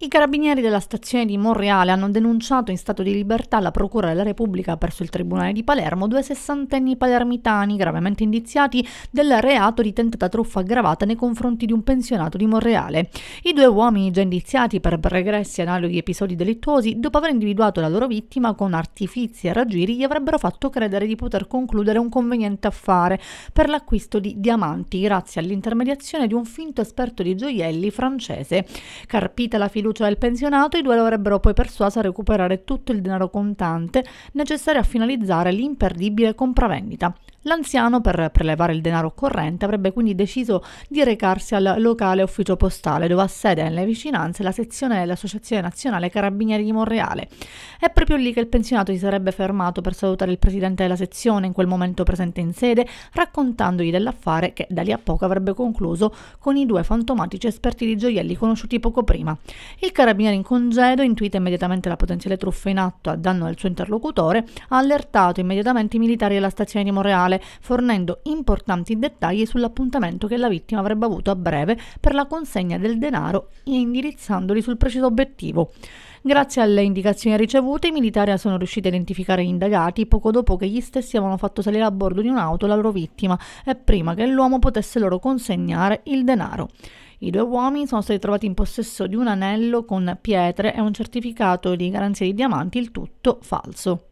I carabinieri della stazione di Monreale hanno denunciato in stato di libertà alla Procura della Repubblica presso il Tribunale di Palermo due sessantenni palermitani gravemente indiziati del reato di tentata truffa aggravata nei confronti di un pensionato di Monreale. I due uomini già indiziati per pregressi analoghi episodi delittuosi, dopo aver individuato la loro vittima con artifizi e raggiri, gli avrebbero fatto credere di poter concludere un conveniente affare per l'acquisto di diamanti grazie all'intermediazione di un finto esperto di gioielli francese. Carpita la fiducia fiducia cioè del pensionato, i due dovrebbero poi persuasa recuperare tutto il denaro contante necessario a finalizzare l'imperdibile compravendita. L'anziano, per prelevare il denaro corrente, avrebbe quindi deciso di recarsi al locale ufficio postale dove ha sede nelle vicinanze la sezione dell'Associazione Nazionale Carabinieri di Monreale. È proprio lì che il pensionato si sarebbe fermato per salutare il presidente della sezione, in quel momento presente in sede, raccontandogli dell'affare che da lì a poco avrebbe concluso con i due fantomatici esperti di gioielli conosciuti poco prima. Il carabiniere in congedo intuita immediatamente la potenziale truffa in atto a danno del suo interlocutore, ha allertato immediatamente i militari della stazione di Monreale criminale, fornendo importanti dettagli sull'appuntamento che la vittima avrebbe avuto a breve per la consegna del denaro e indirizzandoli sul preciso obiettivo. Grazie alle indicazioni ricevute, i militari sono riusciti a identificare gli indagati poco dopo che gli stessi avevano fatto salire a bordo di un'auto la loro vittima e prima che l'uomo potesse loro consegnare il denaro. I due uomini sono stati trovati in possesso di un anello con pietre e un certificato di garanzia di diamanti, il tutto falso.